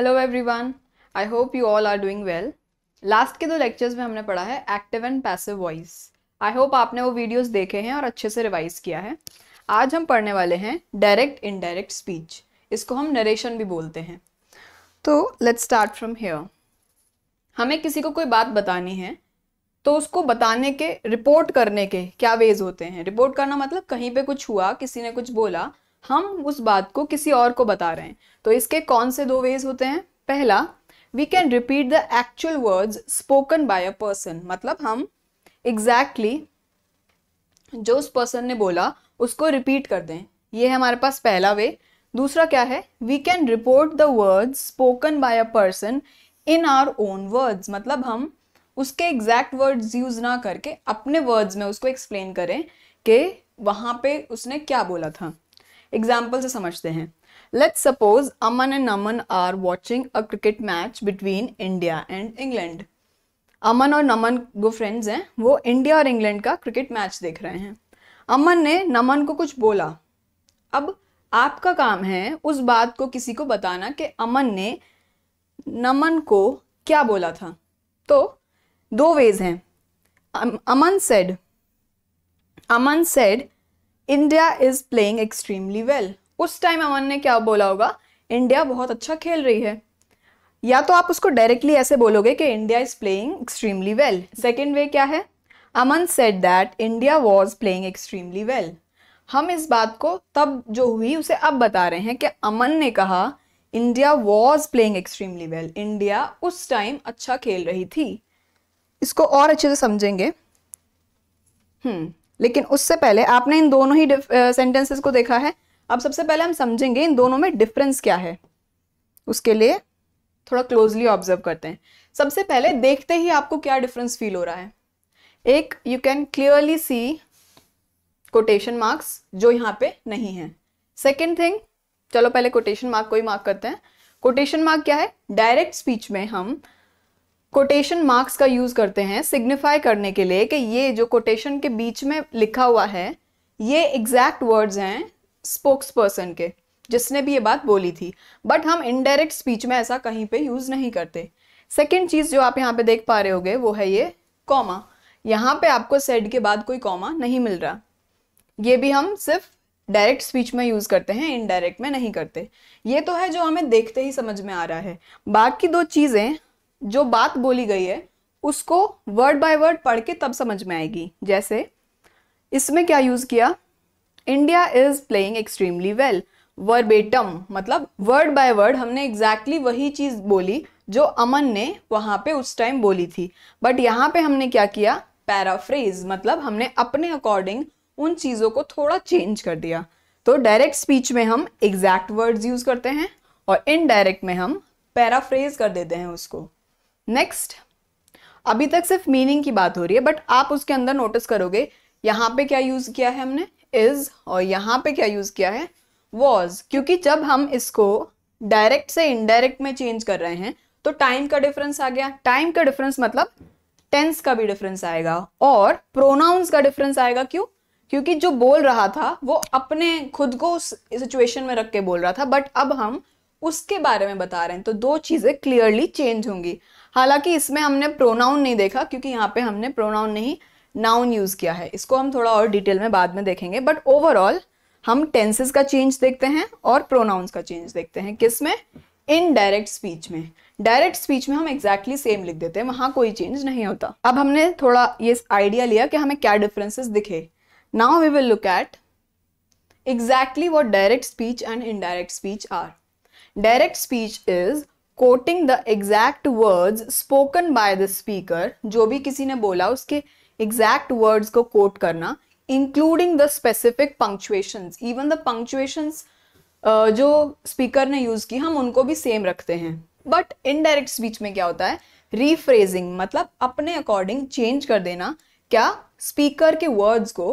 Hello everyone I hope you all are doing well last के दो lectures में हमने पढ़ा है active and passive voice I hope आपने वो वीडियोस देखे हैं और अच्छे से रिवाइज किया है आज हम पढ़ने वाले हैं डायरेक्ट इनडायरेक्ट स्पीच इसको हम नरेशन भी बोलते हैं तो लेट्स स्टार्ट फ्रॉम हेयर हमें किसी को कोई बात बतानी है तो उसको बताने के रिपोर्ट करने के क्या वेज होते हैं रिपोर्ट करना मतलब कहीं पे कुछ हुआ किसी ने कुछ बोला हम उस बात को किसी और को बता रहे हैं तो इसके कौन से दो वेज होते हैं पहला we can repeat the actual words spoken by a person मतलब हम एग्जैक्टली exactly जो उस पर्सन ने बोला उसको रिपीट कर दें ये है हमारे पास पहला वे दूसरा क्या है we can report the words spoken by a person in our own words मतलब हम उसके एग्जैक्ट वर्ड्स यूज ना करके अपने वर्ड्स में उसको एक्सप्लेन करें कि वहाँ पे उसने क्या बोला था एग्जाम्पल से समझते हैं let suppose Aman and Naman are watching a cricket match between India and England Aman और नमन जो फ्रेंड्स हैं वो इंडिया और इंग्लैंड का क्रिकेट मैच देख रहे हैं अमन ने नमन को कुछ बोला अब आपका काम है उस बात को किसी को बताना कि अमन ने नमन को क्या बोला था तो दो वेज हैं Aman said Aman said India is playing extremely well उस टाइम अमन ने क्या बोला होगा इंडिया बहुत अच्छा खेल रही है या तो आप उसको डायरेक्टली ऐसे बोलोगे कि India is playing extremely well second way क्या है Aman said that India was playing extremely well हम इस बात को तब जो हुई उसे अब बता रहे हैं कि अमन ने कहा India was playing extremely well India उस टाइम अच्छा खेल रही थी इसको और अच्छे से समझेंगे हम्म लेकिन उससे पहले आपने इन दोनों ही सेंटेंसेस को देखा है अब सबसे पहले हम समझेंगे इन दोनों में डिफरेंस क्या है उसके लिए थोड़ा क्लोजली ऑब्जर्व करते हैं सबसे पहले देखते ही आपको क्या डिफरेंस फील हो रहा है एक you can clearly see quotation marks जो यहाँ पे नहीं है सेकेंड थिंग चलो पहले कोटेशन मार्क को ही मार्क करते हैं कोटेशन मार्क क्या है डायरेक्ट स्पीच में हम कोटेशन मार्क्स का यूज़ करते हैं सिग्निफाई करने के लिए कि ये जो कोटेशन के बीच में लिखा हुआ है ये एग्जैक्ट वर्ड्स हैं स्पोक्स पर्सन के जिसने भी ये बात बोली थी बट हम इनडायरेक्ट स्पीच में ऐसा कहीं पे यूज़ नहीं करते सेकेंड चीज़ जो आप यहाँ पे देख पा रहे होगे वो है ये कॉमा यहाँ पे आपको सेड के बाद कोई कॉमा नहीं मिल रहा ये भी हम सिर्फ डायरेक्ट स्पीच में यूज़ करते हैं इनडायरेक्ट में नहीं करते ये तो है जो हमें देखते ही समझ में आ रहा है बाकी दो चीज़ें जो बात बोली गई है उसको वर्ड बाय वर्ड पढ़ के तब समझ में आएगी जैसे इसमें क्या यूज़ किया India is playing extremely well verbatim मतलब वर्ड बाय वर्ड हमने एग्जैक्टली exactly वही चीज़ बोली जो अमन ने वहां पे उस टाइम बोली थी बट यहाँ पे हमने क्या किया पैराफ्रेज मतलब हमने अपने अकॉर्डिंग उन चीज़ों को थोड़ा चेंज कर दिया तो डायरेक्ट स्पीच में हम एग्जैक्ट वर्ड्स यूज़ करते हैं और इनडायरेक्ट में हम पैराफ्रेज कर देते हैं उसको नेक्स्ट अभी तक सिर्फ मीनिंग की बात हो रही है बट आप उसके अंदर नोटिस करोगे यहाँ पे क्या यूज़ किया है हमने इज और यहां पे क्या यूज़ किया है वॉज क्योंकि जब हम इसको डायरेक्ट से इनडायरेक्ट में चेंज कर रहे हैं तो टाइम का डिफरेंस आ गया टाइम का डिफरेंस मतलब टेंस का भी डिफरेंस आएगा और प्रोनाउंस का डिफरेंस आएगा क्यों क्योंकि जो बोल रहा था वो अपने खुद को उस सिचुएशन में रख के बोल रहा था बट अब हम उसके बारे में बता रहे हैं तो दो चीज़ें क्लियरली चेंज होंगी हालांकि इसमें हमने प्रोनाउन नहीं देखा क्योंकि यहाँ पे हमने प्रोनाउन नहीं नाउन यूज़ किया है इसको हम थोड़ा और डिटेल में बाद में देखेंगे बट ओवरऑल हम टेंसेस का चेंज देखते हैं और प्रोनाउंस का चेंज देखते हैं किस में इन डायरेक्ट स्पीच में डायरेक्ट स्पीच में हम एग्जैक्टली exactly सेम लिख देते हैं वहां कोई चेंज नहीं होता अब हमने थोड़ा ये आइडिया लिया कि हमें क्या डिफरेंसेस दिखे now we will look at exactly what direct speech and indirect speech are direct speech is quoting the exact words spoken by the speaker जो भी किसी ने बोला उसके एग्जैक्ट वर्ड्स को कोट करना including the specific punctuations even the punctuations जो speaker ने यूज की हम उनको भी सेम रखते हैं बट इनडायरेक्ट स्पीच में क्या होता है रीफ्रेजिंग मतलब अपने अकॉर्डिंग चेंज कर देना क्या स्पीकर के वर्ड्स को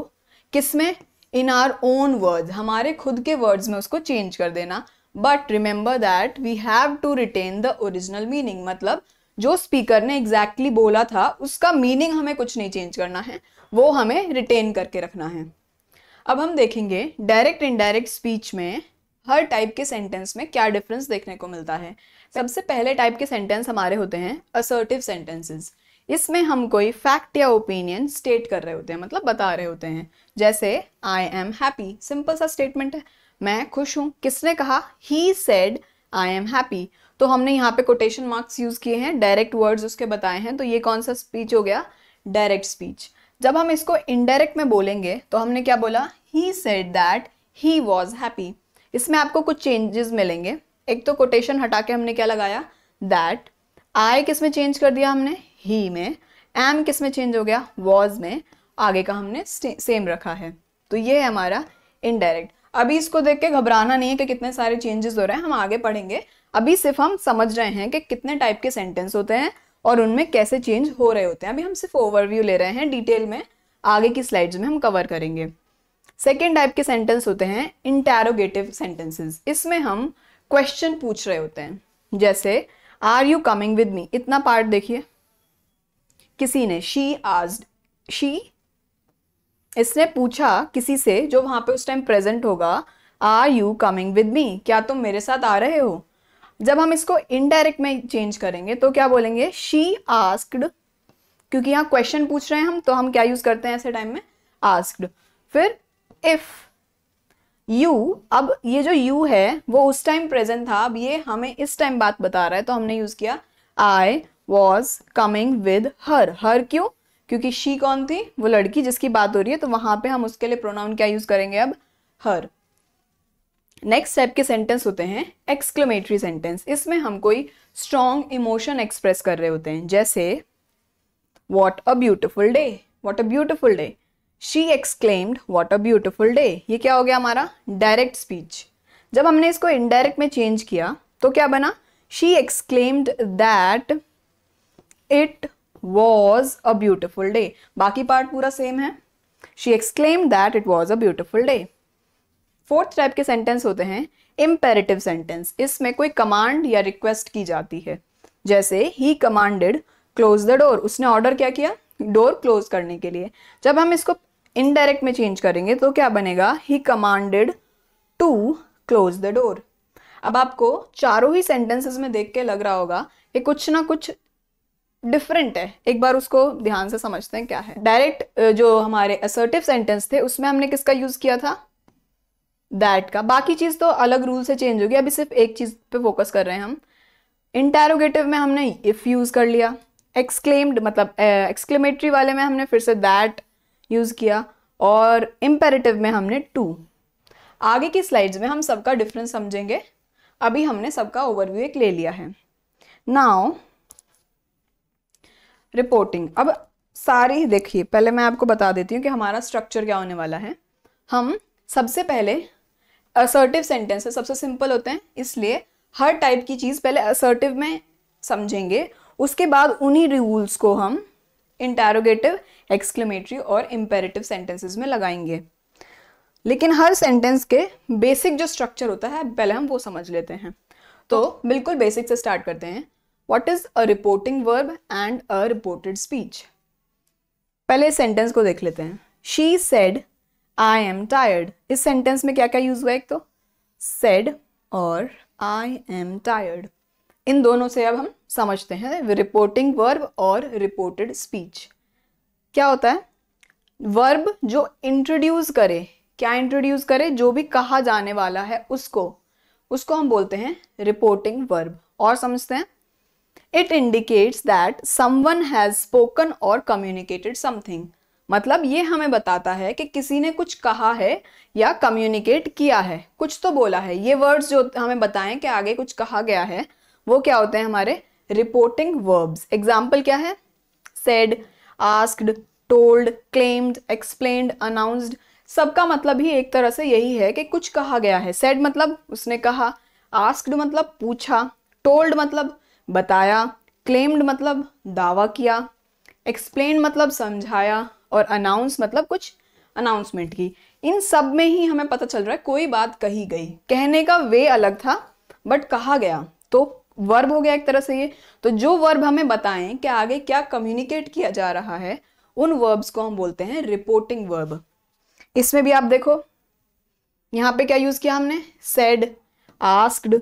किसमें इन आर ओन वर्ड्स हमारे खुद के वर्ड्स में उसको चेंज कर देना but remember that we have to retain the original meaning मतलब जो स्पीकर ने एग्जैक्टली exactly बोला था उसका मीनिंग हमें कुछ नहीं चेंज करना है वो हमें रिटेन करके रखना है अब हम देखेंगे डायरेक्ट इनडायरेक्ट स्पीच में हर टाइप के सेंटेंस में क्या डिफरेंस देखने को मिलता है सबसे पहले टाइप के सेंटेंस हमारे होते हैं असर्टिव सेंटेंसेस इसमें हम कोई फैक्ट या ओपिनियन स्टेट कर रहे होते हैं मतलब बता रहे होते हैं जैसे आई एम हैप्पी सिंपल सा स्टेटमेंट है मैं खुश हूं किसने कहा he said I am happy तो हमने यहाँ पे कोटेशन मार्क्स यूज़ किए हैं डायरेक्ट वर्ड्स उसके बताए हैं तो ये कौन सा स्पीच हो गया डायरेक्ट स्पीच जब हम इसको इनडायरेक्ट में बोलेंगे तो हमने क्या बोला he said that he was happy इसमें आपको कुछ चेंजेस मिलेंगे एक तो कोटेशन हटा के हमने क्या लगाया दैट आई किस में चेंज कर दिया हमने ही में एम किस में चेंज हो गया वॉज में आगे का हमने सेम रखा है तो ये है हमारा इनडायरेक्ट अभी इसको देख के घबराना नहीं है कि कितने सारे चेंजेस हो रहे हैं हम आगे पढ़ेंगे अभी सिर्फ हम समझ रहे हैं कि कितने टाइप के सेंटेंस होते हैं और उनमें कैसे चेंज हो रहे होते हैं अभी हम सिर्फ ओवरव्यू ले रहे हैं डिटेल में आगे की स्लाइड्स में हम कवर करेंगे सेकेंड टाइप के सेंटेंस होते हैं इंटेरोगेटिव सेंटेंसेस इसमें हम क्वेश्चन पूछ रहे होते हैं जैसे are you coming with me इतना पार्ट देखिए किसी ने शी आज शी इसने पूछा किसी से जो वहां पे उस टाइम प्रेजेंट होगा are you coming with me क्या तुम मेरे साथ आ रहे हो जब हम इसको इनडायरेक्ट में चेंज करेंगे तो क्या बोलेंगे शी आस्क्ड क्योंकि यहाँ क्वेश्चन पूछ रहे हैं हम तो हम क्या यूज़ करते हैं ऐसे टाइम में आस्क्ड फिर इफ़ यू अब ये जो यू है वो उस टाइम प्रेजेंट था अब ये हमें इस टाइम बात बता रहा है तो हमने यूज़ किया I was coming with her her क्यों क्योंकि शी कौन थी वो लड़की जिसकी बात हो रही है तो वहां पे हम उसके लिए प्रोनाउन क्या यूज़ करेंगे अब हर नेक्स्ट स्टेप के सेंटेंस होते हैं एक्सक्लेमेटरी सेंटेंस इसमें हम कोई स्ट्रॉन्ग इमोशन एक्सप्रेस कर रहे होते हैं जैसे what a beautiful day what a beautiful day she exclaimed what a beautiful day ये क्या हो गया हमारा डायरेक्ट स्पीच जब हमने इसको इनडायरेक्ट में चेंज किया तो क्या बना she exclaimed that it was a beautiful day बाकी पार्ट पूरा सेम है she exclaim that it was a beautiful day fourth type के सेंटेंस होते हैं इम्पेरेटिव सेंटेंस इसमें कोई कमांड या रिक्वेस्ट की जाती है जैसे he commanded close the door उसने ऑर्डर क्या किया डोर क्लोज करने के लिए जब हम इसको इनडायरेक्ट में चेंज करेंगे तो क्या बनेगा he commanded to close the door अब आपको चारों ही सेंटेंसेस में देख के लग रहा होगा कि कुछ ना कुछ डिफरेंट है एक बार उसको ध्यान से समझते हैं क्या है डायरेक्ट जो हमारे असर्टिव सेंटेंस थे उसमें हमने किसका यूज किया था दैट का बाकी चीज तो अलग रूल से चेंज होगी अभी सिर्फ एक चीज पे फोकस कर रहे हैं हम इंटेरोगेटिव में हमने इफ यूज कर लिया एक्सक्लेम्ड मतलब एक्सक्लेमेटरी वाले में हमने फिर से दैट यूज किया और इम्पेरेटिव में हमने टू आगे की स्लाइड्स में हम सबका डिफरेंस समझेंगे अभी हमने सबका ओवरव्यू एक ले लिया है नाउ रिपोर्टिंग अब सारी देखिए पहले मैं आपको बता देती हूँ कि हमारा स्ट्रक्चर क्या होने वाला है हम सबसे पहले असर्टिव सेंटेंस है सबसे सिंपल होते हैं इसलिए हर टाइप की चीज़ पहले असर्टिव में समझेंगे उसके बाद उन्हीं रूल्स को हम इंटेरोगेटिव एक्सक्लेमेटरी और इम्पेरेटिव सेंटेंसेस में लगाएंगे लेकिन हर सेंटेंस के बेसिक जो स्ट्रक्चर होता है पहले हम वो समझ लेते हैं तो बिल्कुल बेसिक से स्टार्ट करते हैं what is a reporting verb and a reported speech पहले इस सेंटेंस को देख लेते हैं she said I am tired इस सेंटेंस में क्या क्या यूज हुआ एक तो सेड और आई एम टायर्ड इन दोनों से अब हम समझते हैं रिपोर्टिंग वर्ब और रिपोर्टेड स्पीच क्या होता है वर्ब जो इंट्रोड्यूस करे क्या इंट्रोड्यूस करे जो भी कहा जाने वाला है उसको उसको हम बोलते हैं रिपोर्टिंग वर्ब और समझते हैं it indicates that someone has spoken और कम्युनिकेटेड समथिंग मतलब ये हमें बताता है कि किसी ने कुछ कहा है या कम्युनिकेट किया है कुछ तो बोला है ये वर्ड्स जो हमें बताएं कि आगे कुछ कहा गया है वो क्या होते हैं हमारे रिपोर्टिंग वर्ब्स एग्जाम्पल क्या है said asked told claimed explained announced सबका मतलब ही एक तरह से यही है कि कुछ कहा गया है सेड मतलब उसने कहा आस्कड मतलब पूछा टोल्ड मतलब बताया क्लेम्ड मतलब दावा किया एक्सप्लेन मतलब समझाया और अनाउंस मतलब कुछ अनाउंसमेंट की इन सब में ही हमें पता चल रहा है कोई बात कही गई कहने का वे अलग था बट कहा गया तो वर्ब हो गया एक तरह से ये तो जो वर्ब हमें बताएं कि आगे क्या कम्युनिकेट किया जा रहा है उन वर्ब्स को हम बोलते हैं रिपोर्टिंग वर्ब इसमें भी आप देखो यहाँ पे क्या यूज़ किया हमने सेड आस्क्ड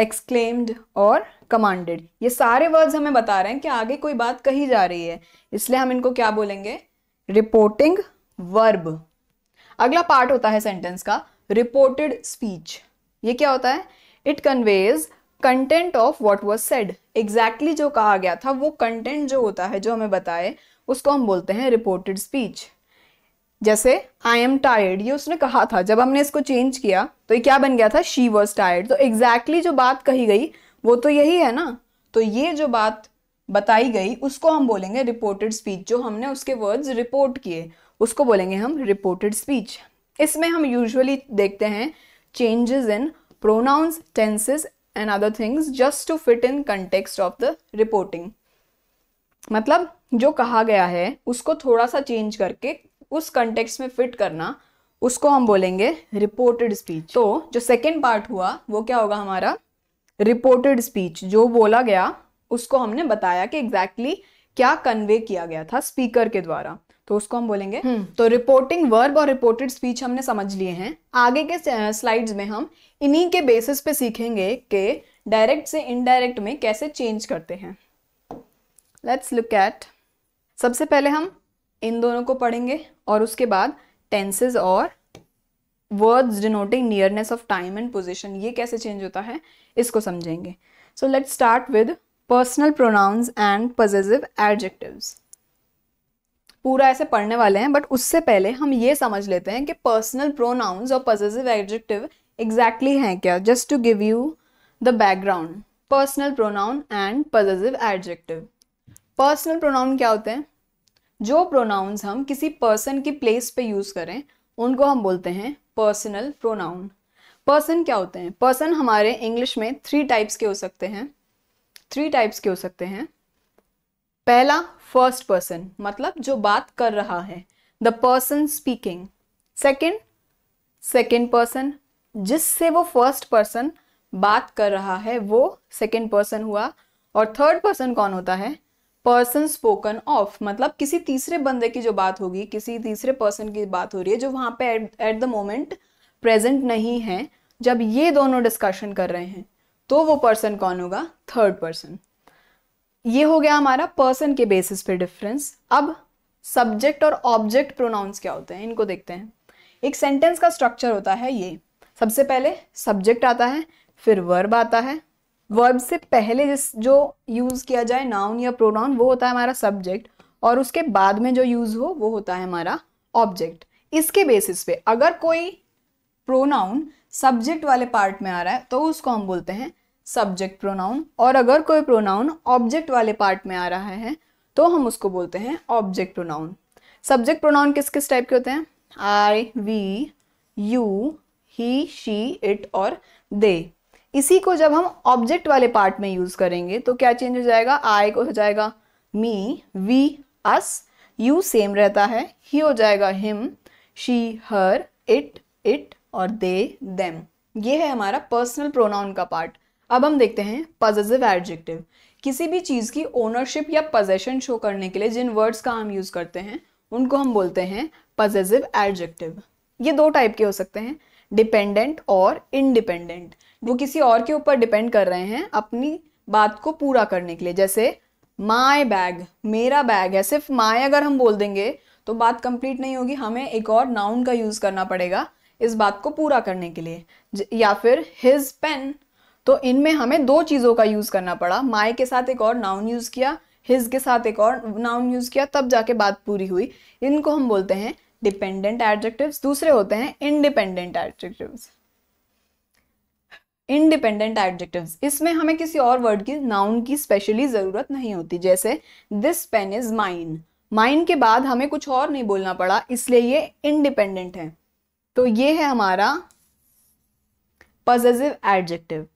एक्सक्लेम्ड और कमांडेड ये सारे वर्ड्स हमें बता रहे हैं कि आगे कोई बात कही जा रही है इसलिए हम इनको क्या बोलेंगे रिपोर्टिंग वर्ब अगला पार्ट होता है सेंटेंस का रिपोर्टेड स्पीच ये क्या होता है it conveys content of what was said exactly जो कहा गया था वो कंटेंट जो होता है जो हमें बताए उसको हम बोलते हैं रिपोर्टेड स्पीच जैसे आई एम टायर्ड ये उसने कहा था जब हमने इसको चेंज किया तो ये क्या बन गया था शी वॉज टायर्ड तो एग्जैक्टली exactly जो बात कही गई वो तो यही है ना तो ये जो बात बताई गई उसको हम बोलेंगे रिपोर्टेड स्पीच जो हमने उसके वर्ड्स रिपोर्ट किए उसको बोलेंगे हम रिपोर्टेड स्पीच इसमें हम यूजुअली देखते हैं changes in pronouns tenses and other things just to fit in context of the reporting मतलब जो कहा गया है उसको थोड़ा सा चेंज करके उस कंटेक्स्ट में फिट करना उसको हम बोलेंगे रिपोर्टेड स्पीच तो जो सेकेंड पार्ट हुआ वो क्या होगा हमारा रिपोर्टेड स्पीच जो बोला गया उसको हमने बताया कि एग्जैक्टली exactly क्या कन्वे किया गया था स्पीकर के द्वारा तो उसको हम बोलेंगे हम्म. तो रिपोर्टिंग वर्ब और रिपोर्टेड स्पीच हमने समझ लिए हैं आगे के स्लाइड्स में हम इन्हीं के बेसिस पे सीखेंगे कि डायरेक्ट से इनडायरेक्ट में कैसे चेंज करते हैं लेट्स लुक एट सबसे पहले हम इन दोनों को पढ़ेंगे और उसके बाद टेंसेज और words denoting nearness of time and position ये कैसे चेंज होता है इसको समझेंगे so let start with personal pronouns and possessive adjectives पूरा ऐसे पढ़ने वाले हैं बट उससे पहले हम ये समझ लेते हैं कि पर्सनल प्रोनाउंस और पजेसिव एडजेक्टिव एग्जैक्टली हैं क्या just to give you the background personal pronoun and possessive adjective personal pronoun क्या होते हैं जो प्रोनाउंस हम किसी पर्सन की प्लेस पे यूज़ करें उनको हम बोलते हैं पर्सनल प्रोनाउन पर्सन क्या होते हैं पर्सन हमारे इंग्लिश में थ्री टाइप्स के हो सकते हैं थ्री टाइप्स के हो सकते हैं पहला फर्स्ट पर्सन मतलब जो बात कर रहा है the person speaking second second person जिससे वो फर्स्ट पर्सन बात कर रहा है वो सेकेंड पर्सन हुआ और थर्ड पर्सन कौन होता है पर्सन स्पोकन ऑफ मतलब किसी तीसरे बंदे की जो बात होगी किसी तीसरे पर्सन की बात हो रही है जो वहाँ पे एट द मोमेंट प्रेजेंट नहीं है जब ये दोनों डिस्कशन कर रहे हैं तो वो पर्सन कौन होगा थर्ड पर्सन ये हो गया हमारा पर्सन के बेसिस पे डिफरेंस अब सब्जेक्ट और ऑब्जेक्ट प्रोनाउंस क्या होते हैं इनको देखते हैं एक सेंटेंस का स्ट्रक्चर होता है ये सबसे पहले सब्जेक्ट आता है फिर वर्ब आता है वर्ब से पहले जिस जो यूज़ किया जाए नाउन या प्रोनाउन वो होता है हमारा सब्जेक्ट और उसके बाद में जो यूज़ हो वो होता है हमारा ऑब्जेक्ट इसके बेसिस पे अगर कोई प्रोनाउन सब्जेक्ट वाले पार्ट में आ रहा है तो उसको हम बोलते हैं सब्जेक्ट प्रोनाउन और अगर कोई प्रोनाउन ऑब्जेक्ट वाले पार्ट में आ रहा है तो हम उसको बोलते हैं ऑब्जेक्ट प्रोनाउन सब्जेक्ट प्रोनाउन किस किस टाइप के होते हैं I we you he she it और दे इसी को जब हम ऑब्जेक्ट वाले पार्ट में यूज करेंगे तो क्या चेंज हो जाएगा आई को हो जाएगा me we us you same रहता है ही हो जाएगा him she her it it और दे देम ये है हमारा पर्सनल प्रोनाउन का पार्ट अब हम देखते हैं पॉजिटिव एडजेक्टिव किसी भी चीज़ की ओनरशिप या पोजेशन शो करने के लिए जिन वर्ड्स का हम यूज़ करते हैं उनको हम बोलते हैं पॉजिटिव एडजेक्टिव ये दो टाइप के हो सकते हैं डिपेंडेंट और इनडिपेंडेंट वो किसी और के ऊपर डिपेंड कर रहे हैं अपनी बात को पूरा करने के लिए जैसे माय बैग मेरा बैग है सिर्फ माय अगर हम बोल देंगे तो बात कंप्लीट नहीं होगी हमें एक और नाउन का यूज़ करना पड़ेगा इस बात को पूरा करने के लिए या फिर हिज पेन तो इनमें हमें दो चीज़ों का यूज़ करना पड़ा माय के साथ एक और नाउन यूज़ किया हिज के साथ एक और नाउन यूज़ किया तब जाके बात पूरी हुई इनको हम बोलते हैं डिपेंडेंट एडजेक्टिव्स दूसरे होते हैं इंडिपेंडेंट एडजेक्टिव्स इनडिपेंडेंट एडजेक्टिव्स इसमें हमें किसी और वर्ड की नाउन की स्पेशली ज़रूरत नहीं होती जैसे this pen is mine mine के बाद हमें कुछ और नहीं बोलना पड़ा इसलिए ये इंडिपेंडेंट है तो ये है हमारा पॉजिटिव एडजेक्टिव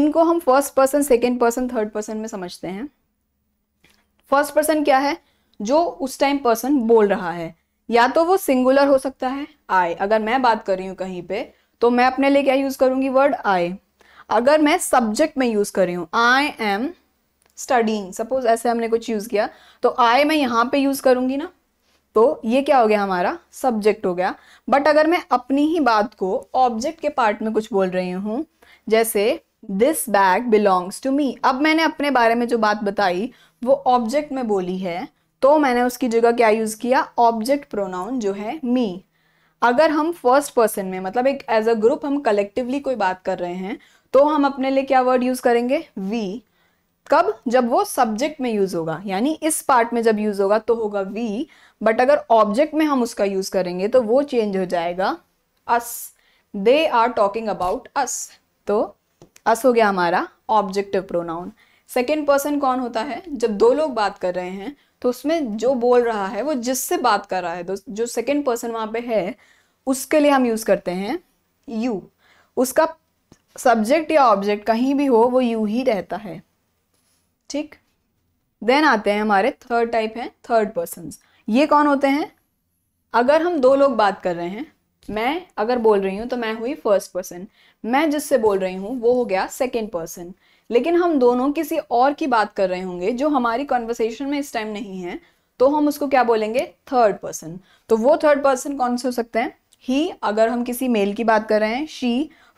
इनको हम first person second person third person में समझते हैं फर्स्ट पर्सन क्या है जो उस टाइम पर्सन बोल रहा है या तो वो सिंगुलर हो सकता है आई अगर मैं बात कर रही हूँ कहीं पे तो मैं अपने लिए क्या यूज करूंगी वर्ड आई अगर मैं सब्जेक्ट में यूज कर रही हूँ आई एम स्टडिंग सपोज ऐसे हमने कुछ यूज किया तो आई मैं यहाँ पे यूज करूंगी ना तो ये क्या हो गया हमारा सब्जेक्ट हो गया बट अगर मैं अपनी ही बात को ऑब्जेक्ट के पार्ट में कुछ बोल रही हूँ जैसे this bag belongs to me अब मैंने अपने बारे में जो बात बताई वो ऑब्जेक्ट में बोली है तो मैंने उसकी जगह क्या यूज़ किया ऑब्जेक्ट प्रोनाउन जो है मी अगर हम फर्स्ट पर्सन में मतलब एक एज अ ग्रुप हम कलेक्टिवली कोई बात कर रहे हैं तो हम अपने लिए क्या वर्ड यूज़ करेंगे वी कब जब वो सब्जेक्ट में यूज़ होगा यानी इस पार्ट में जब यूज़ होगा तो होगा वी बट अगर ऑब्जेक्ट में हम उसका यूज़ करेंगे तो वो चेंज हो जाएगा us they are talking about us तो अस हो गया हमारा ऑब्जेक्टिव प्रोनाउन सेकेंड पर्सन कौन होता है जब दो लोग बात कर रहे हैं तो उसमें जो बोल रहा है वो जिससे बात कर रहा है दोस्त जो सेकेंड पर्सन वहाँ पे है उसके लिए हम यूज़ करते हैं यू उसका सब्जेक्ट या ऑब्जेक्ट कहीं भी हो वो यू ही रहता है ठीक देन आते हैं हमारे थर्ड टाइप हैं थर्ड पर्सन ये कौन होते हैं अगर हम दो लोग बात कर रहे हैं मैं अगर बोल रही हूँ तो मैं हुई फर्स्ट पर्सन मैं जिससे बोल रही हूँ वो हो गया सेकेंड पर्सन लेकिन हम दोनों किसी और की बात कर रहे होंगे जो हमारी कॉन्वर्सेशन में इस टाइम नहीं है तो हम उसको क्या बोलेंगे थर्ड पर्सन तो वो थर्ड पर्सन कौन से हो सकते हैं ही अगर हम किसी मेल की बात कर रहे हैं she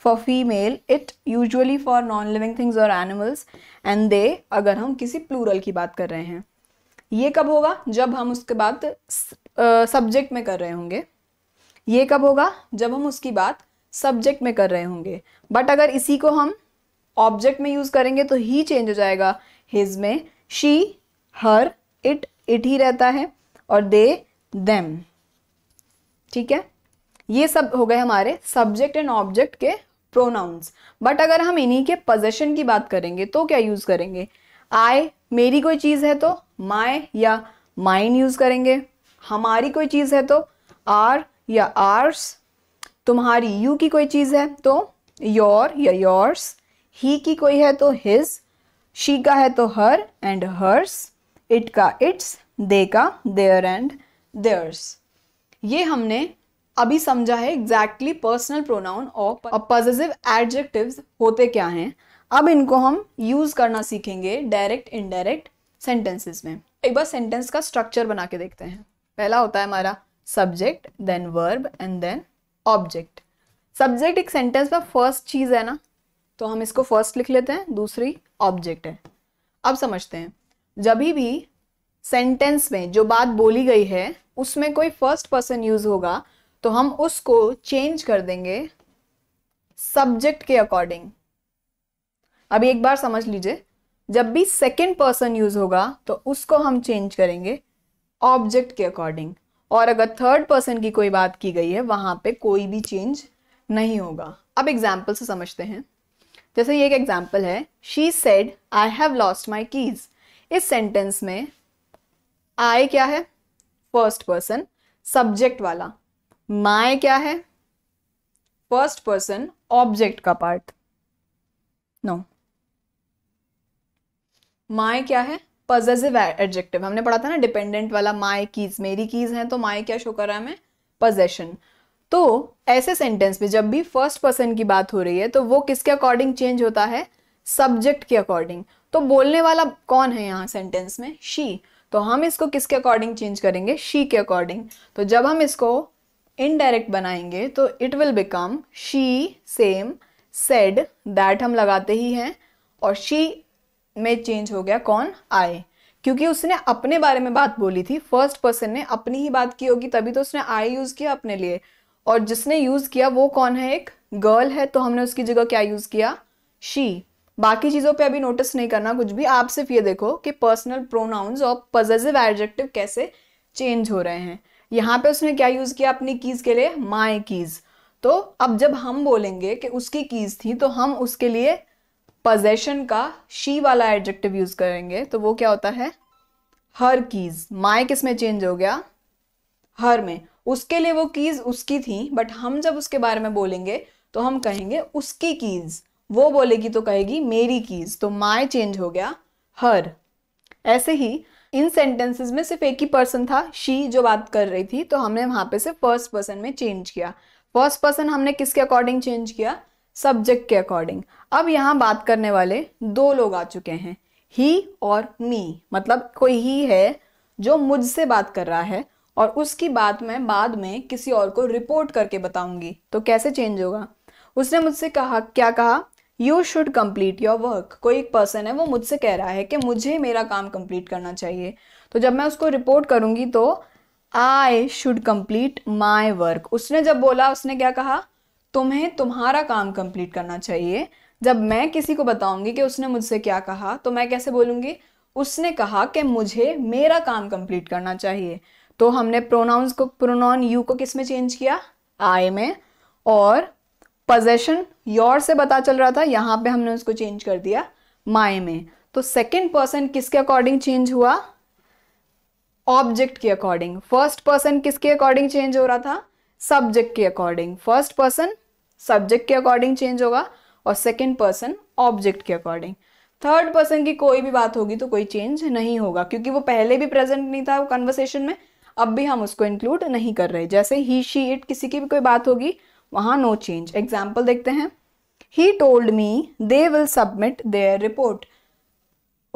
for female it usually for non living things और एनिमल्स एंड दे अगर हम किसी प्लूरल की बात कर रहे हैं ये कब होगा जब हम उसके बाद सब्जेक्ट में कर रहे होंगे ये कब होगा जब हम उसकी बात सब्जेक्ट में कर रहे होंगे बट अगर इसी को हम ऑब्जेक्ट में यूज़ करेंगे तो ही चेंज हो जाएगा हिज में शी हर इट इट ही रहता है और दे देम ठीक है ये सब हो गए हमारे सब्जेक्ट एंड ऑब्जेक्ट के प्रोनाउंस बट अगर हम इन्हीं के पोजेशन की बात करेंगे तो क्या यूज़ करेंगे आई मेरी कोई चीज़ है तो माई या माइन यूज़ करेंगे हमारी कोई चीज़ है तो आर या आर्स तुम्हारी यू की कोई चीज़ है तो योर या योर्स ही की कोई है तो हिज शी का है तो हर एंड हर्स इट का इट्स दे का देयर एंड देयर्स ये हमने अभी समझा है एग्जैक्टली पर्सनल प्रोनाउन और पॉजिटिव एडजेक्टिव होते क्या हैं अब इनको हम यूज़ करना सीखेंगे डायरेक्ट इनडायरेक्ट सेंटेंसेस में एक बार सेंटेंस का स्ट्रक्चर बना के देखते हैं पहला होता है हमारा subject then verb and then object subject एक सेंटेंस में फर्स्ट चीज़ है ना तो हम इसको फर्स्ट लिख लेते हैं दूसरी ऑब्जेक्ट है अब समझते हैं जब भी सेंटेंस में जो बात बोली गई है उसमें कोई फर्स्ट पर्सन यूज होगा तो हम उसको चेंज कर देंगे सब्जेक्ट के अकॉर्डिंग अभी एक बार समझ लीजिए जब भी सेकेंड पर्सन यूज होगा तो उसको हम चेंज करेंगे ऑब्जेक्ट के अकॉर्डिंग और अगर थर्ड पर्सन की कोई बात की गई है वहां पे कोई भी चेंज नहीं होगा अब एग्जाम्पल से समझते हैं जैसे ये एक एग्जाम्पल है she said I have lost my keys इस सेंटेंस में आई क्या है फर्स्ट पर्सन सब्जेक्ट वाला माए क्या है फर्स्ट पर्सन ऑब्जेक्ट का पार्ट नो माए क्या है पजेसिव एडजेक्टिव हमने पढ़ा था ना डिपेंडेंट वाला माए कीज मेरी कीज है तो माए क्या शो कर रहा है हमें पजेशन तो ऐसे सेंटेंस में जब भी फर्स्ट पर्सन की बात हो रही है तो वो किसके अकॉर्डिंग चेंज होता है सब्जेक्ट के अकॉर्डिंग तो बोलने वाला कौन है यहाँ सेंटेंस में शी तो हम इसको किसके अकॉर्डिंग चेंज करेंगे शी के अकॉर्डिंग तो जब हम इसको इनडायरेक्ट बनाएंगे तो it will become she same said that हम लगाते ही हैं और शी में चेंज हो गया कौन आई क्योंकि उसने अपने बारे में बात बोली थी फर्स्ट पर्सन ने अपनी ही बात की होगी तभी तो उसने आई यूज़ किया अपने लिए और जिसने यूज़ किया वो कौन है एक गर्ल है तो हमने उसकी जगह क्या यूज़ किया शी बाकी चीज़ों पे अभी नोटिस नहीं करना कुछ भी आप सिर्फ ये देखो कि पर्सनल प्रोनाउंस और पजेसिव एडजेक्टिव कैसे चेंज हो रहे हैं यहाँ पे उसने क्या यूज़ किया अपनी कीज़ के लिए माई कीज़ तो अब जब हम बोलेंगे कि उसकी कीज़ थी तो हम उसके लिए पजेशन का शी वाला एडजेक्टिव यूज़ करेंगे तो वो क्या होता है हर कीज़ माई किस में चेंज हो गया हर में उसके लिए वो कीज उसकी थी बट हम जब उसके बारे में बोलेंगे तो हम कहेंगे उसकी कीज वो बोलेगी तो कहेगी मेरी कीज तो माय चेंज हो गया हर ऐसे ही इन सेंटेंसेस में सिर्फ एक ही पर्सन था शी जो बात कर रही थी तो हमने वहां पे सिर्फ फर्स्ट पर्सन में चेंज किया फर्स्ट पर्सन हमने किसके अकॉर्डिंग चेंज किया सब्जेक्ट के अकॉर्डिंग अब यहाँ बात करने वाले दो लोग आ चुके हैं ही और मी मतलब कोई ही है जो मुझसे बात कर रहा है और उसकी बात मैं बाद में किसी और को रिपोर्ट करके बताऊंगी तो कैसे चेंज होगा उसने मुझसे कहा क्या कहा you should complete your work कोई एक पर्सन है वो मुझसे कह रहा है कि मुझे मेरा काम कम्प्लीट करना चाहिए तो जब मैं उसको रिपोर्ट करूंगी तो I should complete my work उसने जब बोला उसने क्या कहा तुम्हें तुम्हारा काम कंप्लीट करना चाहिए जब मैं किसी को बताऊंगी कि उसने मुझसे क्या कहा तो मैं कैसे बोलूंगी उसने कहा कि मुझे मेरा काम कंप्लीट करना चाहिए तो हमने प्रोनाउंस को प्रोनाउन यू को किस में चेंज किया आई में और पजेशन योर से पता चल रहा था यहाँ पे हमने उसको चेंज कर दिया माई में तो सेकेंड पर्सन किसके अकॉर्डिंग चेंज हुआ ऑब्जेक्ट के अकॉर्डिंग फर्स्ट पर्सन किसके अकॉर्डिंग चेंज हो रहा था सब्जेक्ट के अकॉर्डिंग फर्स्ट पर्सन सब्जेक्ट के अकॉर्डिंग चेंज होगा और सेकेंड पर्सन ऑब्जेक्ट के अकॉर्डिंग थर्ड पर्सन की कोई भी बात होगी तो कोई चेंज नहीं होगा क्योंकि वो पहले भी प्रेजेंट नहीं था वो कन्वर्सेशन में अब भी हम उसको इंक्लूड नहीं कर रहे जैसे ही शी इट किसी की भी कोई बात होगी वहाँ नो चेंज एग्जाम्पल देखते हैं he told me they will submit their report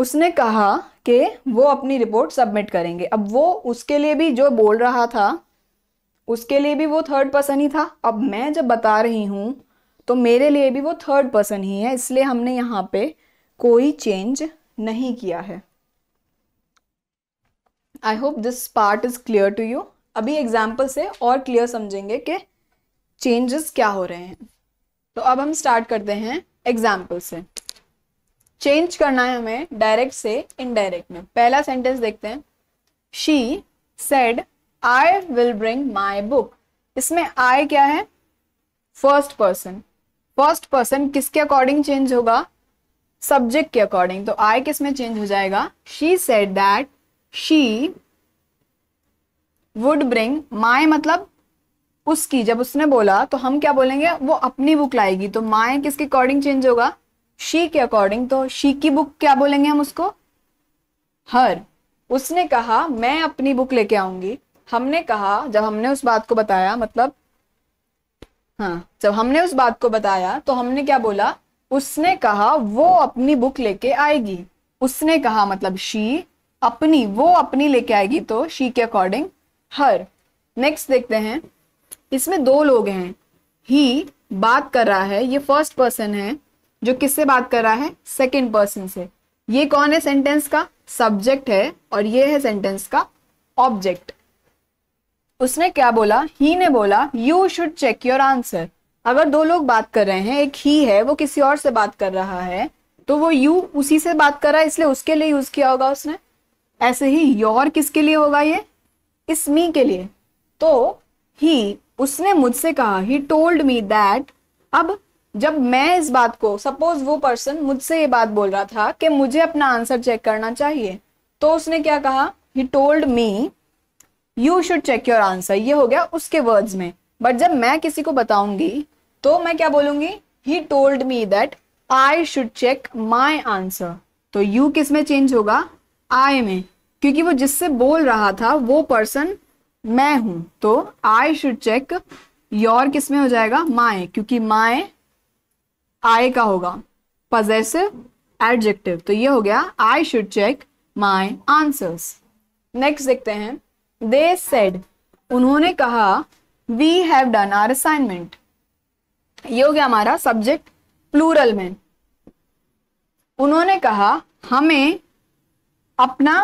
उसने कहा कि वो अपनी रिपोर्ट सबमिट करेंगे अब वो उसके लिए भी जो बोल रहा था उसके लिए भी वो थर्ड पर्सन ही था अब मैं जब बता रही हूँ तो मेरे लिए भी वो थर्ड पर्सन ही है इसलिए हमने यहाँ पे कोई चेंज नहीं किया है I hope this part is clear to you अभी एग्जाम्पल से और क्लियर समझेंगे कि चेंजेस क्या हो रहे हैं तो अब हम स्टार्ट करते हैं एग्जाम्पल से चेंज करना है हमें डायरेक्ट से इनडायरेक्ट में पहला सेंटेंस देखते हैं she said I will bring my book इसमें आई क्या है फर्स्ट पर्सन फर्स्ट पर्सन किसके अकॉर्डिंग चेंज होगा सब्जेक्ट के अकॉर्डिंग तो आई किस में चेंज हो जाएगा she said that she would bring my मतलब उसकी जब उसने बोला तो हम क्या बोलेंगे वो अपनी बुक लाएगी तो माए किसके अकॉर्डिंग चेंज होगा शी के अकॉर्डिंग तो शी की बुक क्या बोलेंगे हम उसको हर उसने कहा मैं अपनी बुक लेके आऊंगी हमने कहा जब हमने उस बात को बताया मतलब हाँ जब हमने उस बात को बताया तो हमने क्या बोला उसने कहा वो अपनी बुक लेके आएगी उसने कहा मतलब शी अपनी वो अपनी लेके आएगी तो शी के अकॉर्डिंग हर नेक्स्ट देखते हैं इसमें दो लोग हैं ही बात कर रहा है ये फर्स्ट पर्सन है जो किससे बात कर रहा है सेकेंड पर्सन से ये कौन है सेंटेंस का सब्जेक्ट है और ये है सेंटेंस का ऑब्जेक्ट उसने क्या बोला ही ने बोला you should check your answer अगर दो लोग बात कर रहे हैं एक ही है वो किसी और से बात कर रहा है तो वो यू उसी से बात कर रहा है इसलिए उसके लिए यूज किया होगा उसने ऐसे ही योर किसके लिए होगा ये इस मी के लिए तो ही उसने मुझसे कहा ही टोल्ड मी दैट अब जब मैं इस बात को सपोज वो पर्सन मुझसे ये बात बोल रहा था कि मुझे अपना आंसर चेक करना चाहिए तो उसने क्या कहा he told me you should check your answer ये हो गया उसके वर्ड्स में बट जब मैं किसी को बताऊंगी तो मैं क्या बोलूंगी he told me that I should check my answer तो यू किस में चेंज होगा आई में क्योंकि वो जिससे बोल रहा था वो पर्सन मैं हूं तो आई शुड चेक योर किस में हो जाएगा माए क्योंकि माए आय का होगा पजेसिव एडजेक्टिव तो ये हो गया I should check my answers next देखते हैं दे सेड उन्होंने कहा we have done our assignment ये हो गया हमारा सब्जेक्ट प्लूरल में उन्होंने कहा हमें अपना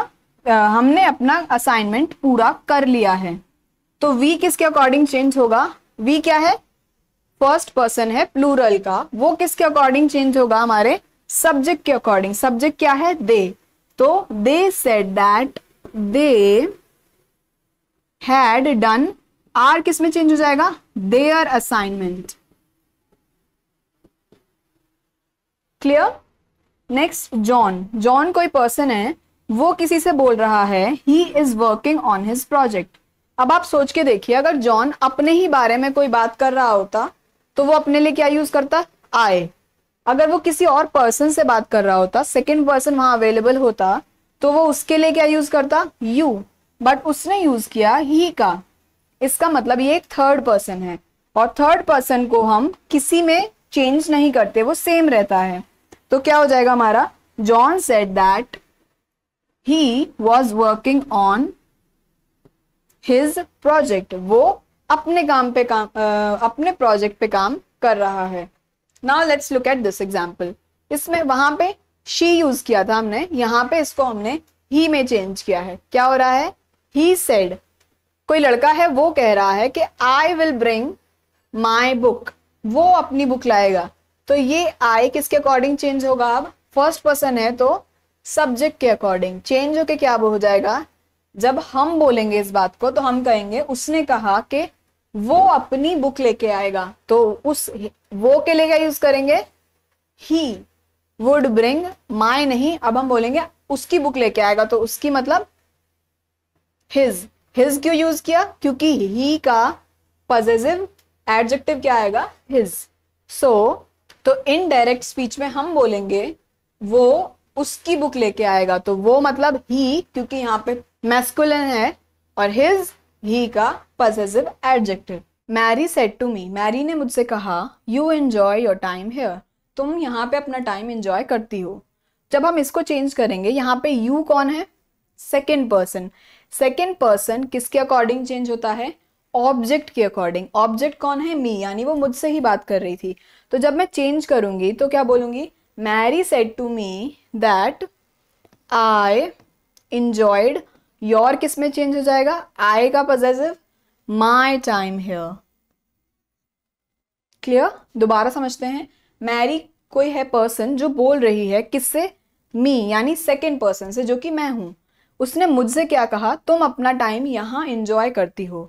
हमने अपना असाइनमेंट पूरा कर लिया है तो वी किसके अकॉर्डिंग चेंज होगा वी क्या है फर्स्ट पर्सन है प्लूरल का वो किसके अकॉर्डिंग चेंज होगा हमारे सब्जेक्ट के अकॉर्डिंग सब्जेक्ट क्या है दे तो they said that they had done our किस में चेंज हो जाएगा their assignment clear next John John कोई पर्सन है वो किसी से बोल रहा है he is working on his project अब आप सोच के देखिए अगर जॉन अपने ही बारे में कोई बात कर रहा होता तो वो अपने लिए क्या यूज करता आए अगर वो किसी और पर्सन से बात कर रहा होता सेकेंड पर्सन वहां अवेलेबल होता तो वो उसके लिए क्या यूज करता यू बट उसने यूज किया ही का इसका मतलब ये एक थर्ड पर्सन है और थर्ड पर्सन को हम किसी में चेंज नहीं करते वो सेम रहता है तो क्या हो जाएगा हमारा John said that he was working on his project वो अपने काम पे काम आ, अपने प्रोजेक्ट पे काम कर रहा है now let's look at this example इसमें वहां पे शी यूज किया था हमने यहाँ पे इसको हमने ही में चेंज किया है क्या हो रहा है ही सेड कोई लड़का है वो कह रहा है कि I will bring my book वो अपनी बुक लाएगा तो ये आई किसके अकॉर्डिंग चेंज होगा अब फर्स्ट पर्सन है तो सब्जेक्ट के अकॉर्डिंग चेंज होके क्या हो जाएगा जब हम बोलेंगे इस बात को तो हम कहेंगे उसने कहा कि वो अपनी बुक लेके आएगा तो उस वो के लिए क्या यूज करेंगे ही वुड ब्रिंग माई नहीं अब हम बोलेंगे उसकी बुक लेके आएगा तो उसकी मतलब हिज हिज क्यों यूज किया क्योंकि ही का पॉजिटिव एडजेक्टिव क्या आएगा हिज सो so, तो इनडायरेक्ट स्पीच में हम बोलेंगे वो उसकी बुक लेके आएगा तो वो मतलब ही क्योंकि यहाँ पे मैस्कुलिन है और हिज ही का positive adjective Mary said to me Mary ने मुझसे कहा you enjoy your time here तुम यहाँ पे अपना टाइम एंजॉय करती हो जब हम इसको चेंज करेंगे यहाँ पे यू कौन है सेकेंड पर्सन सेकेंड पर्सन किसके अकॉर्डिंग चेंज होता है ऑब्जेक्ट के अकॉर्डिंग ऑब्जेक्ट कौन है मी यानी वो मुझसे ही बात कर रही थी तो जब मैं चेंज करूंगी तो क्या बोलूंगी Mary said to me that I enjoyed your किस में चेंज हो जाएगा I का possessive my time here. Clear दोबारा समझते हैं मैरी कोई है पर्सन जो बोल रही है किससे मी यानी सेकेंड पर्सन से जो कि मैं हूं उसने मुझसे क्या कहा तुम अपना टाइम यहाँ इंजॉय करती हो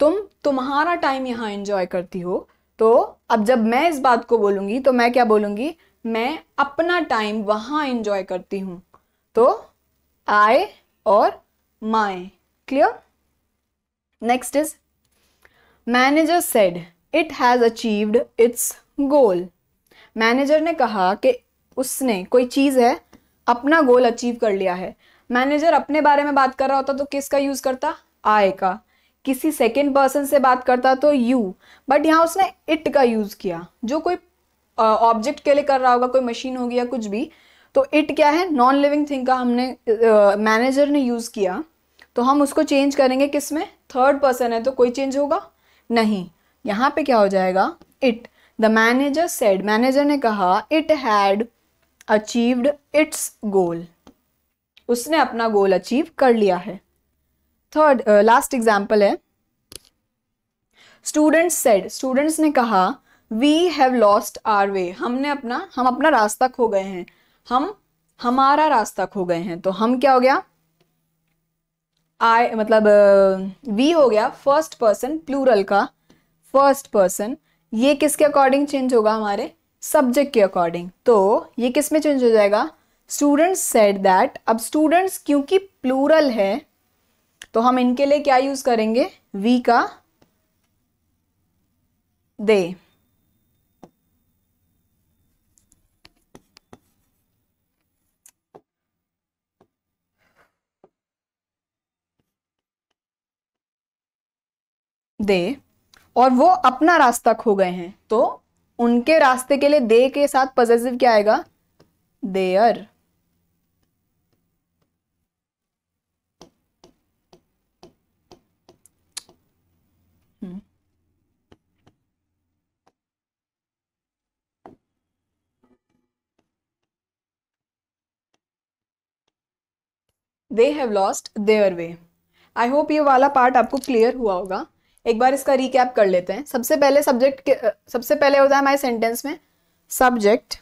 तुम तुम्हारा टाइम यहां इंजॉय करती हो तो अब जब मैं इस बात को बोलूंगी तो मैं क्या बोलूंगी मैं अपना टाइम वहां एंजॉय करती हूं तो आई और my clear next is manager said it has achieved its goal manager ने कहा कि उसने कोई चीज़ है अपना गोल अचीव कर लिया है मैनेजर अपने बारे में बात कर रहा होता तो किसका यूज़ करता आय का किसी सेकेंड पर्सन से बात करता तो यू बट यहाँ उसने इट का यूज़ किया जो कोई ऑब्जेक्ट uh, के लिए कर रहा होगा कोई मशीन होगी या कुछ भी तो इट क्या है नॉन लिविंग थिंग का हमने मैनेजर uh, ने यूज़ किया तो हम उसको चेंज करेंगे किस में थर्ड पर्सन है तो कोई चेंज होगा नहीं यहाँ पे क्या हो जाएगा it the manager said manager ने कहा it had achieved its goal उसने अपना गोल अचीव कर लिया है थर्ड लास्ट एग्जाम्पल है स्टूडेंट्स सेड स्टूडेंट्स ने कहा we have lost our way हमने अपना हम अपना रास्ता खो गए हैं हम हमारा रास्ता खो गए हैं तो हम क्या हो गया आई मतलब वी uh, हो गया फर्स्ट पर्सन प्लूरल का फर्स्ट पर्सन ये किसके अकॉर्डिंग चेंज होगा हमारे सब्जेक्ट के अकॉर्डिंग तो ये किस में चेंज हो जाएगा स्टूडेंट्स सेड दैट अब स्टूडेंट्स क्योंकि प्लूरल है तो हम इनके लिए क्या यूज़ करेंगे वी का दे दे और वो अपना रास्ता खो गए हैं तो उनके रास्ते के लिए दे के साथ पजेसिव क्या आएगा their they have lost their way I hope ये वाला पार्ट आपको क्लियर हुआ होगा एक बार इसका रिकैप कर लेते हैं सबसे पहले सब्जेक्ट सबसे पहले होता है हमारे सेंटेंस में सब्जेक्ट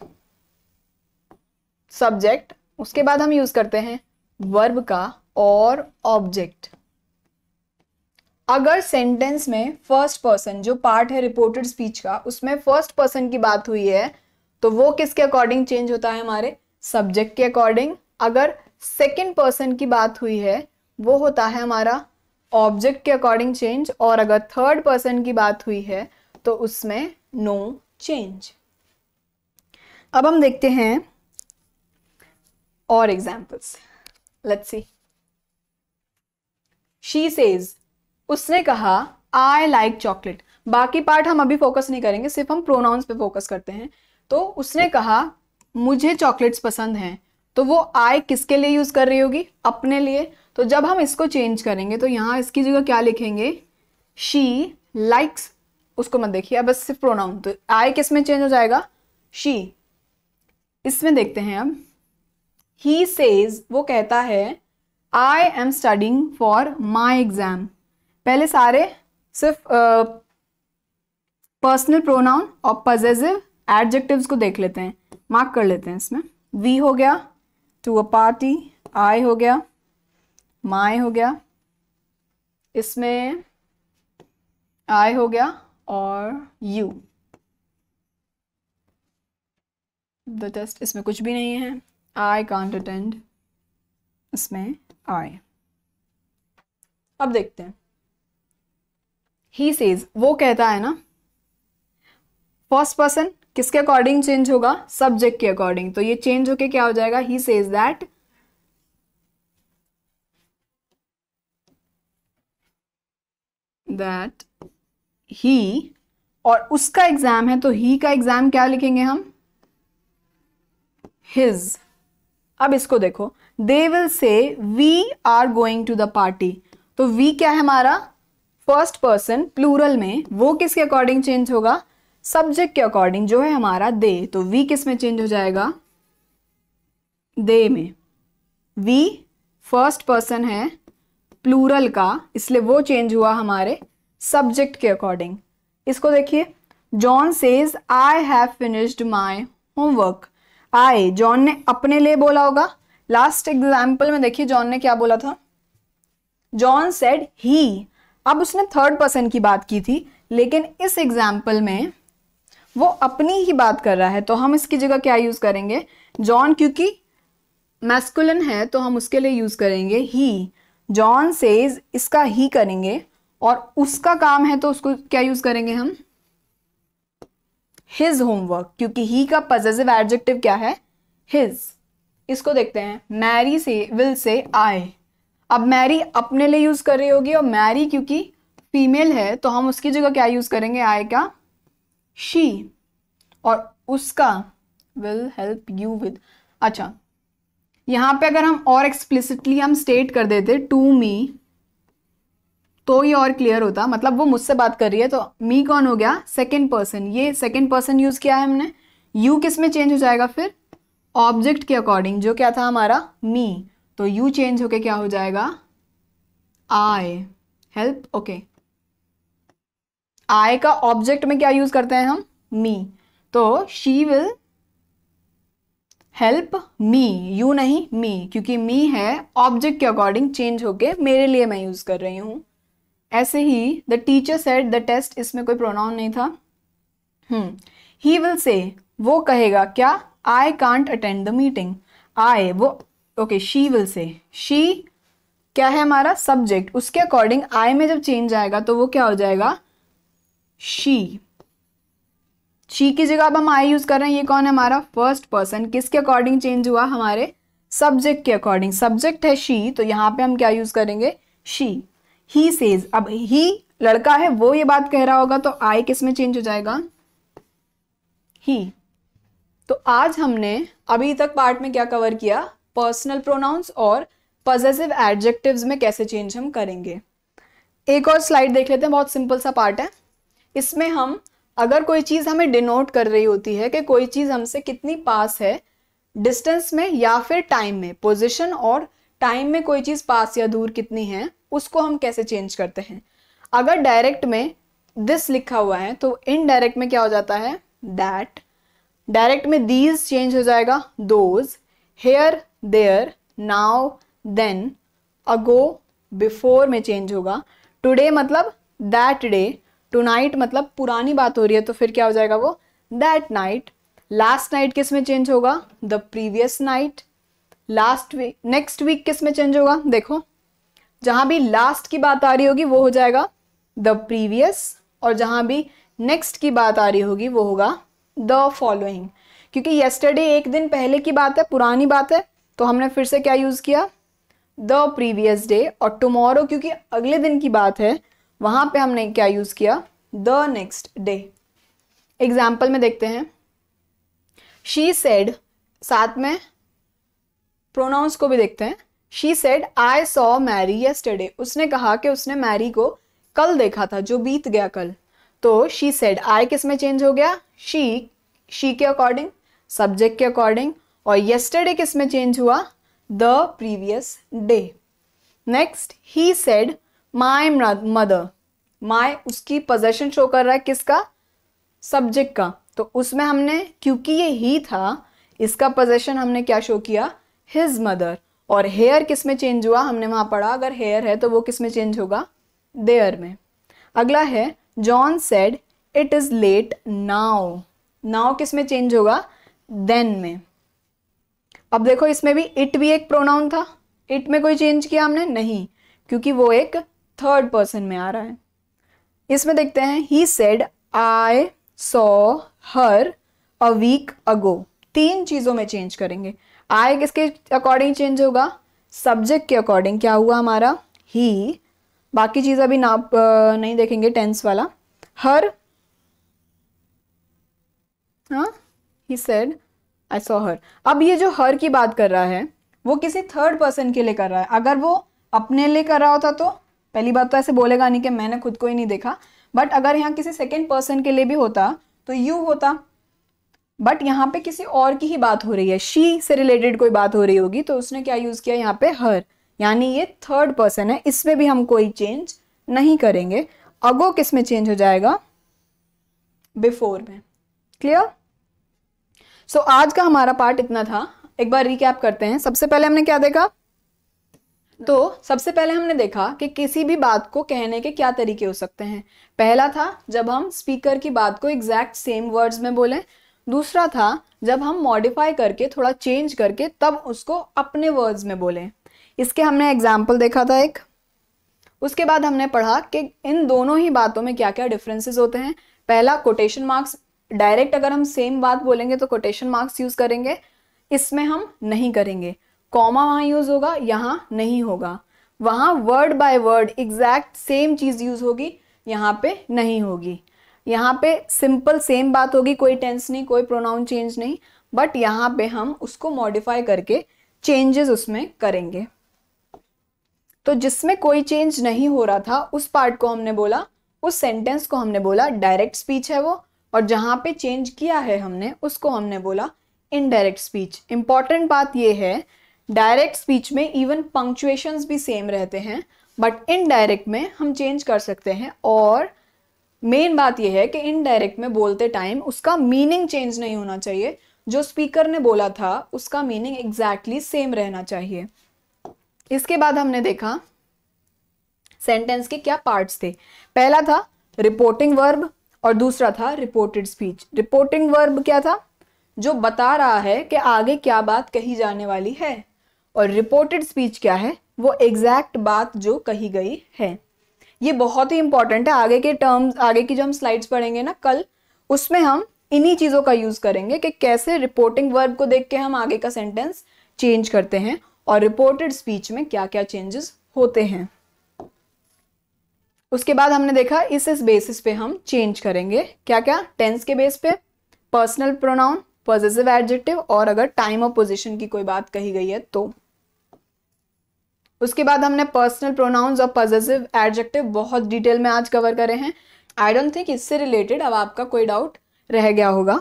सब्जेक्ट उसके बाद हम यूज करते हैं वर्ब का और ऑब्जेक्ट अगर सेंटेंस में फर्स्ट पर्सन जो पार्ट है रिपोर्टेड स्पीच का उसमें फर्स्ट पर्सन की बात हुई है तो वो किसके अकॉर्डिंग चेंज होता है हमारे सब्जेक्ट के अकॉर्डिंग अगर सेकेंड पर्सन की बात हुई है वो होता है हमारा ऑब्जेक्ट के अकॉर्डिंग चेंज और अगर थर्ड पर्सन की बात हुई है तो उसमें नो चेंज अब हम देखते हैं और examples let's see she says उसने कहा आई लाइक चॉकलेट बाकी पार्ट हम अभी फोकस नहीं करेंगे सिर्फ हम प्रोनाउंस पे फोकस करते हैं तो उसने कहा मुझे चॉकलेट्स पसंद हैं तो वो आई किसके लिए यूज़ कर रही होगी अपने लिए तो जब हम इसको चेंज करेंगे तो यहां इसकी जगह क्या लिखेंगे शी लाइक्स उसको मत देखिए बस सिर्फ प्रोनाउन तो आई किस में चेंज हो जाएगा शी इसमें देखते हैं हम ही सेज वो कहता है I am studying for my exam पहले सारे सिर्फ पर्सनल प्रोनाउन और पजेजिव एडजेक्टिव को देख लेते हैं मार्क कर लेते हैं इसमें वी हो गया टू अ पार्टी आई हो गया माए हो गया इसमें आई हो गया और यू द टेस्ट इसमें कुछ भी नहीं है आई कॉन्ट अटेंड इसमें आई अब देखते हैं ही सेज वो कहता है ना फर्स्ट पर्सन किसके अकॉर्डिंग चेंज होगा सब्जेक्ट के अकॉर्डिंग तो ये चेंज होके क्या हो जाएगा he says that that he और उसका एग्जाम है तो ही का एग्जाम क्या लिखेंगे हम हिज अब इसको देखो they will say we are going to the party तो वी क्या है हमारा फर्स्ट पर्सन प्लूरल में वो किसके अकॉर्डिंग चेंज होगा सब्जेक्ट के अकॉर्डिंग जो है हमारा दे तो वी किस में चेंज हो जाएगा दे में वी फर्स्ट पर्सन है प्लूरल का इसलिए वो चेंज हुआ हमारे सब्जेक्ट के अकॉर्डिंग इसको देखिए John says I have finished my homework I John ने अपने लिए बोला होगा लास्ट एग्जाम्पल में देखिए जॉन ने क्या बोला था जॉन सेड ही अब उसने थर्ड पर्सन की बात की थी लेकिन इस एग्जाम्पल में वो अपनी ही बात कर रहा है तो हम इसकी जगह क्या यूज़ करेंगे जॉन क्योंकि मैस्कुलन है तो हम उसके लिए यूज़ करेंगे ही जॉन सेज इसका ही करेंगे और उसका काम है तो उसको क्या यूज़ करेंगे हम हिज होमवर्क क्योंकि ही का पॉजिटिव एडजेक्टिव क्या है हिज इसको देखते हैं मैरी से विल से आई अब मैरी अपने लिए यूज़ कर रही होगी और मैरी क्योंकि फीमेल है तो हम उसकी जगह क्या यूज़ करेंगे आई का शी और उसका विल हेल्प यू विद अच्छा यहाँ पे अगर हम और एक्सप्लिसिटली हम स्टेट कर देते टू मी तो ये और क्लियर होता मतलब वो मुझसे बात कर रही है तो मी कौन हो गया सेकेंड पर्सन ये सेकेंड पर्सन यूज़ किया है हमने यू किस में चेंज हो जाएगा फिर ऑब्जेक्ट के अकॉर्डिंग जो क्या था हमारा मी तो यू चेंज होके क्या हो जाएगा आई हेल्प ओके आय का ऑब्जेक्ट में क्या यूज करते हैं हम मी तो she will help me you नहीं मी क्योंकि मी है ऑब्जेक्ट के अकॉर्डिंग चेंज होके मेरे लिए मैं यूज कर रही हूं ऐसे ही the teacher said the test इसमें कोई प्रोनाउन नहीं था हम्म ही विल से वो कहेगा क्या I can't attend the meeting I वो okay she will say she क्या है हमारा सब्जेक्ट उसके अकॉर्डिंग आई में जब चेंज आएगा तो वो क्या हो जाएगा शी शी की जगह अब हम आई यूज कर रहे हैं ये कौन है हमारा फर्स्ट पर्सन किसके अकॉर्डिंग चेंज हुआ हमारे सब्जेक्ट के अकॉर्डिंग सब्जेक्ट है शी तो यहाँ पे हम क्या यूज करेंगे शी ही सेज अब ही लड़का है वो ये बात कह रहा होगा तो आई किस में चेंज हो जाएगा ही तो आज हमने अभी तक पार्ट में क्या कवर किया पर्सनल प्रोनाउंस और पॉजिटिव एडजेक्टिव्स में कैसे चेंज हम करेंगे एक और स्लाइड देख लेते हैं बहुत सिंपल सा पार्ट है इसमें हम अगर कोई चीज़ हमें डिनोट कर रही होती है कि कोई चीज़ हमसे कितनी पास है डिस्टेंस में या फिर टाइम में पोजिशन और टाइम में कोई चीज़ पास या दूर कितनी है उसको हम कैसे चेंज करते हैं अगर डायरेक्ट में दिस लिखा हुआ है तो इनडायरेक्ट में क्या हो जाता है दैट डायरेक्ट में दीज चेंज हो जाएगा those here there now then ago before में चेंज होगा टुडे मतलब दैट डे टू नाइट मतलब पुरानी बात हो रही है तो फिर क्या हो जाएगा वो दैट नाइट लास्ट नाइट किस में चेंज होगा the previous night last week next week किस में चेंज होगा देखो जहां भी लास्ट की बात आ रही होगी वो हो जाएगा द प्रीवियस और जहां भी नेक्स्ट की बात आ रही होगी वो होगा द फॉलोइंग क्योंकि येस्टरडे एक दिन पहले की बात है पुरानी बात है तो हमने फिर से क्या यूज़ किया द प्रीवियस डे और टुमारो क्योंकि अगले दिन की बात है वहां पे हमने क्या यूज़ किया द नेक्स्ट डे एग्जाम्पल में देखते हैं शी सेड साथ में प्रोनाउंस को भी देखते हैं she said I saw Mary yesterday उसने कहा कि उसने मैरी को कल देखा था जो बीत गया कल तो शी सेड आई किस में चेंज हो गया शी शी के अकॉर्डिंग सब्जेक्ट के अकॉर्डिंग और येस्टरडे किस में चेंज हुआ the previous day next he said my mother my उसकी पोजेशन शो कर रहा है किसका सब्जेक्ट का तो उसमें हमने क्योंकि ये ही था इसका पोजेशन हमने क्या शो किया हिज मदर और हेयर किस में चेंज हुआ हमने वहाँ पढ़ा अगर हेयर है तो वो किस में चेंज होगा देयर में अगला है John said it is late now now किस में चेंज होगा देन में अब देखो इसमें भी इट भी एक प्रोनाउन था इट में कोई चेंज किया हमने नहीं क्योंकि वो एक थर्ड पर्सन में आ रहा है इसमें देखते हैं ही said I so her a week ago तीन चीज़ों में चेंज करेंगे आई किसके अकॉर्डिंग चेंज होगा सब्जेक्ट के अकॉर्डिंग क्या हुआ हमारा ही बाकी चीज़ अभी ना नहीं देखेंगे टेंस वाला हर हाँ ही सेड आई सो हर अब ये जो हर की बात कर रहा है वो किसी थर्ड पर्सन के लिए कर रहा है अगर वो अपने लिए कर रहा होता तो पहली बात तो ऐसे बोलेगा नहीं कि मैंने खुद को ही नहीं देखा बट अगर यहाँ किसी सेकेंड पर्सन के लिए भी होता तो यू होता बट यहाँ पे किसी और की ही बात हो रही है शी से रिलेटेड कोई बात हो रही होगी तो उसने क्या यूज़ किया यहाँ पे हर यानी ये थर्ड पर्सन है इसमें भी हम कोई चेंज नहीं करेंगे अगो किस में चेंज हो जाएगा बिफोर में क्लियर सो so, आज का हमारा पार्ट इतना था एक बार रिकैप करते हैं सबसे पहले हमने क्या देखा तो सबसे पहले हमने देखा कि किसी भी बात को कहने के क्या तरीके हो सकते हैं पहला था जब हम स्पीकर की बात को एग्जैक्ट सेम वर्ड्स में बोलें दूसरा था जब हम मॉडिफाई करके थोड़ा चेंज करके तब उसको अपने वर्ड्स में बोलें इसके हमने एग्जाम्पल देखा था एक उसके बाद हमने पढ़ा कि इन दोनों ही बातों में क्या क्या डिफरेंसेस होते हैं पहला कोटेशन मार्क्स डायरेक्ट अगर हम सेम बात बोलेंगे तो कोटेशन मार्क्स यूज़ करेंगे इसमें हम नहीं करेंगे कॉमा वहाँ यूज़ होगा यहाँ नहीं होगा वहाँ word by word exact same चीज़ यूज़ होगी यहाँ पे नहीं होगी यहाँ पे सिंपल सेम बात होगी कोई टेंस नहीं कोई प्रोनाउन चेंज नहीं बट यहाँ पे हम उसको मॉडिफाई करके चेंजेस उसमें करेंगे तो जिसमें कोई चेंज नहीं हो रहा था उस पार्ट को हमने बोला उस सेंटेंस को हमने बोला डायरेक्ट स्पीच है वो और जहाँ पे चेंज किया है हमने उसको हमने बोला इनडायरेक्ट स्पीच इम्पॉर्टेंट बात यह है डायरेक्ट स्पीच में इवन पंक्चुएशंस भी सेम रहते हैं बट इनडायरेक्ट में हम चेंज कर सकते हैं और मेन बात यह है कि इनडायरेक्ट में बोलते टाइम उसका मीनिंग चेंज नहीं होना चाहिए जो स्पीकर ने बोला था उसका मीनिंग एग्जैक्टली सेम रहना चाहिए इसके बाद हमने देखा सेंटेंस के क्या पार्ट्स थे पहला था रिपोर्टिंग वर्ब और दूसरा था रिपोर्टेड स्पीच रिपोर्टिंग वर्ब क्या था जो बता रहा है कि आगे क्या बात कही जाने वाली है और रिपोर्टेड स्पीच क्या है वो एग्जैक्ट बात जो कही गई है ये बहुत ही इंपॉर्टेंट है आगे के टर्म्स आगे की जो हम स्लाइड्स पढ़ेंगे ना कल उसमें हम इन्हीं चीज़ों का यूज़ करेंगे कि कैसे रिपोर्टिंग वर्ब को देख के हम आगे का सेंटेंस चेंज करते हैं और रिपोर्टेड स्पीच में क्या क्या चेंजेस होते हैं उसके बाद हमने देखा इस इस बेसिस पे हम चेंज करेंगे क्या क्या टेंस के बेस पे पर्सनल प्रोनाउन पॉजिटिव एडजेक्टिव और अगर टाइम और पोजिशन की कोई बात कही गई है तो उसके बाद हमने पर्सनल प्रोनाउंस और पॉजिटिव एडजेक्टिव बहुत डिटेल में आज कवर करे हैं आई डोंट थिंक इससे रिलेटेड अब आपका कोई डाउट रह गया होगा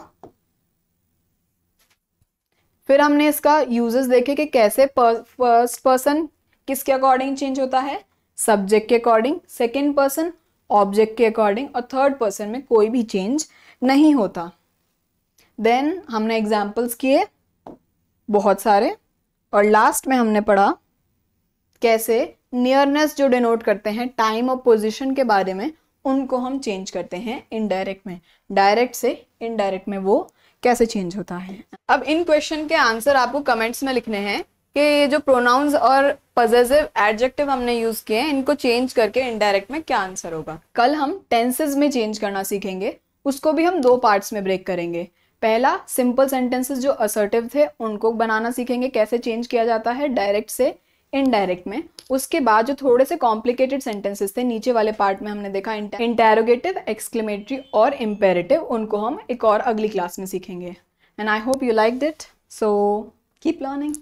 फिर हमने इसका यूजेस देखे कि कैसे फर्स्ट पर्सन किसके अकॉर्डिंग चेंज होता है सब्जेक्ट के अकॉर्डिंग सेकेंड पर्सन ऑब्जेक्ट के अकॉर्डिंग और थर्ड पर्सन में कोई भी चेंज नहीं होता देन हमने एग्जाम्पल्स किए बहुत सारे और लास्ट में हमने पढ़ा कैसे नियरनेस जो डिनोट करते हैं टाइम और पोजिशन के बारे में उनको हम चेंज करते हैं इनडायरेक्ट में डायरेक्ट से इनडायरेक्ट में वो कैसे चेंज होता है अब इन क्वेश्चन के आंसर आपको कमेंट्स में लिखने हैं कि ये जो प्रोनाउंस और पजेसिव एडजेक्टिव हमने यूज किए हैं इनको चेंज करके इनडायरेक्ट में क्या आंसर होगा कल हम टेंसेज में चेंज करना सीखेंगे उसको भी हम दो पार्ट्स में ब्रेक करेंगे पहला सिंपल सेंटेंसेस जो असर्टिव थे उनको बनाना सीखेंगे कैसे चेंज किया जाता है डायरेक्ट से इनडायरेक्ट में उसके बाद जो थोड़े से कॉम्प्लिकेटेड सेंटेंसेस थे नीचे वाले पार्ट में हमने देखा इंटेरोगेटिव एक्सक्लेमेटरी और इम्पेरेटिव उनको हम एक और अगली क्लास में सीखेंगे and I hope you like it so keep learning